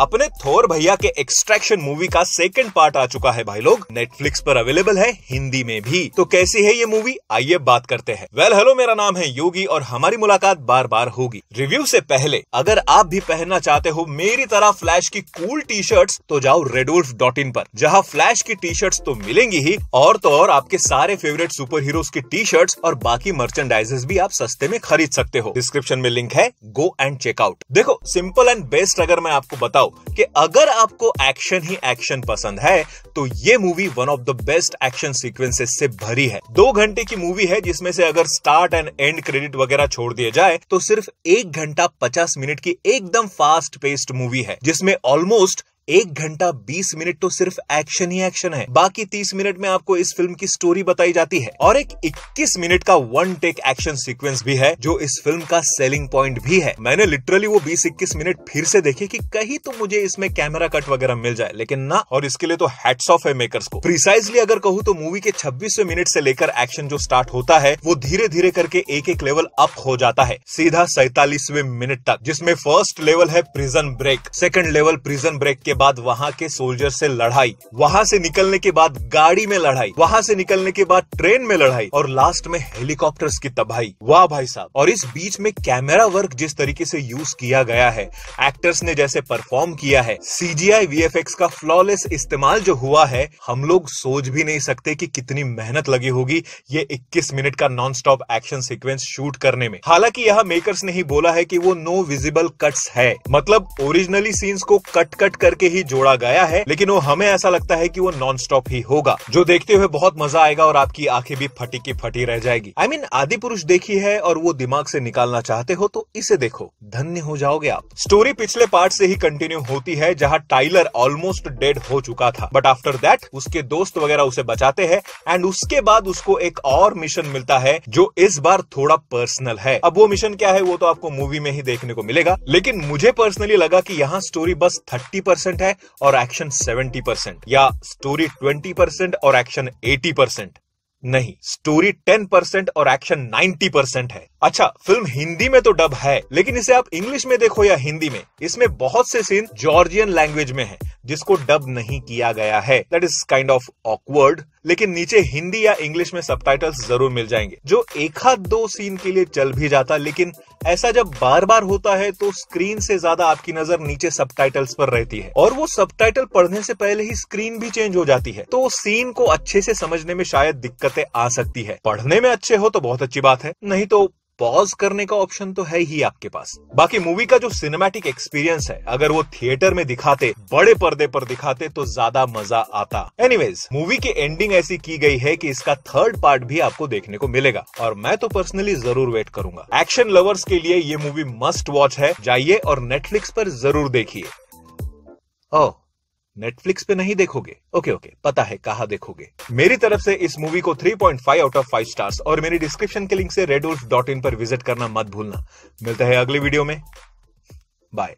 अपने थोर भैया के एक्सट्रैक्शन मूवी का सेकंड पार्ट आ चुका है भाई लोग नेटफ्लिक्स पर अवेलेबल है हिंदी में भी तो कैसी है ये मूवी आइए बात करते हैं वेल हेलो मेरा नाम है योगी और हमारी मुलाकात बार बार होगी रिव्यू से पहले अगर आप भी पहनना चाहते हो मेरी तरह फ्लैश की कूल टी शर्ट तो जाओ रेडोल्फ डॉट इन पर जहाँ फ्लैश की टी शर्ट तो मिलेंगी ही और तो और आपके सारे फेवरेट सुपर हीरो की टी शर्ट और बाकी मर्चेंडाइजेस भी आप सस्ते में खरीद सकते हो डिस्क्रिप्शन में लिंक है गो एंड चेकआउट देखो सिंपल एंड बेस्ट अगर मैं आपको बताऊ कि अगर आपको एक्शन ही एक्शन पसंद है तो ये movie one of the best action sequences से भरी है दो घंटे की मूवी है जिसमें से अगर स्टार्ट एंड एंड क्रेडिट वगैरह छोड़ दिए जाए तो सिर्फ एक घंटा पचास मिनट की एकदम फास्ट पेस्ड मूवी है जिसमें ऑलमोस्ट एक घंटा बीस मिनट तो सिर्फ एक्शन ही एक्शन है बाकी तीस मिनट में आपको इस फिल्म की स्टोरी बताई जाती है और एक इक्कीस मिनट का वन टेक एक्शन सीक्वेंस भी है जो इस फिल्म का सेलिंग पॉइंट भी है मैंने लिटरली वो बीस इक्कीस मिनट फिर से देखे कि कहीं तो मुझे इसमें कैमरा कट वगैरह मिल जाए लेकिन ना और इसके लिए तो हेड्स ऑफ है मेकर्स को प्रिसाइजली अगर कहूँ तो मूवी के छब्बीसवें मिनट से लेकर एक्शन जो स्टार्ट होता है वो धीरे धीरे करके एक एक लेवल अप हो जाता है सीधा सैतालीसवे मिनट तक जिसमें फर्स्ट लेवल है prison break second level prison break के बाद वहाँ के सोल्जर से लड़ाई वहाँ से निकलने के बाद गाड़ी में लड़ाई वहाँ से निकलने के बाद ट्रेन में लड़ाई और लास्ट में हेलीकॉप्टर्स की तबाही वाह भाई साहब और इस बीच में कैमरा वर्क जिस तरीके से यूज किया गया है एक्टर्स ने जैसे परफॉर्म किया है सीजीआई वीएफएक्स का फ्लॉलेस इस्तेमाल जो हुआ है हम लोग सोच भी नहीं सकते कि कितनी मेहनत लगी होगी ये 21 मिनट का non stop action sequence shoot करने में हालांकि यहाँ मेकर्स ने ही बोला है कि वो नो विजिबल कट्स है मतलब ओरिजिनली सीन्स को कट कट करके करके ही जोड़ा गया है लेकिन वो हमें ऐसा लगता है की वो नॉन स्टॉप ही होगा जो देखते हुए बहुत मजा आएगा और आपकी आंखें भी फटी की फटी रह जाएगी आई I मीन mean, आदि पुरुष देखी है और वो दिमाग से निकालना चाहते हो तो इसे देखो धन्य हो जाओगे आप स्टोरी पिछले पार्ट से ही कंटिन्यू होती है जहाँ टाइलर ऑलमोस्ट डेड हो चुका था बट आफ्टर दैट उसके दोस्त वगैरह उसे बचाते हैं एंड उसके बाद उसको एक और मिशन मिलता है जो इस बार थोड़ा पर्सनल है अब वो मिशन क्या है वो तो आपको मूवी में ही देखने को मिलेगा लेकिन मुझे पर्सनली लगा की यहाँ स्टोरी बस थर्टी परसेंट है और एक्शन सेवेंटी परसेंट या स्टोरी ट्वेंटी परसेंट और एक्शन एटी परसेंट नहीं स्टोरी टेन परसेंट और एक्शन नाइन्टी परसेंट है अच्छा फिल्म हिंदी में तो डब है लेकिन इसे आप इंग्लिश में देखो या हिंदी में इसमें बहुत से सीन जॉर्जियन लैंग्वेज में है जिसको डब नहीं किया गया है that is kind of awkward लेकिन नीचे हिंदी या इंग्लिश में सब जरूर मिल जाएंगे जो एक हाथ दो सीन के लिए चल भी जाता लेकिन ऐसा जब बार बार होता है तो स्क्रीन से ज्यादा आपकी नजर नीचे सब पर रहती है और वो सब पढ़ने से पहले ही स्क्रीन भी चेंज हो जाती है तो सीन को अच्छे से समझने में शायद दिक्कतें आ सकती है पढ़ने में अच्छे हो तो बहुत अच्छी बात है नहीं तो पॉज करने का ऑप्शन तो है ही आपके पास बाकी मूवी का जो सिनेमैटिक एक्सपीरियंस है अगर वो थिएटर में दिखाते बड़े पर्दे पर दिखाते तो ज्यादा मजा आता एनीवेज मूवी की एंडिंग ऐसी की गई है कि इसका थर्ड पार्ट भी आपको देखने को मिलेगा और मैं तो पर्सनली जरूर वेट करूंगा एक्शन लवर्स के लिए ये मूवी मस्ट वॉच है जाइए और नेटफ्लिक्स पर जरूर देखिए ओह oh, नेटफ्लिक्स पे नहीं देखोगे ओके ओके पता है कहा देखोगे मेरी तरफ से इस मूवी को 3.5 आउट ऑफ 5 स्टार्स और मेरी डिस्क्रिप्शन के लिंक से रेडोल्फ डॉट इन पर विजिट करना मत भूलना मिलता है अगले वीडियो में बाय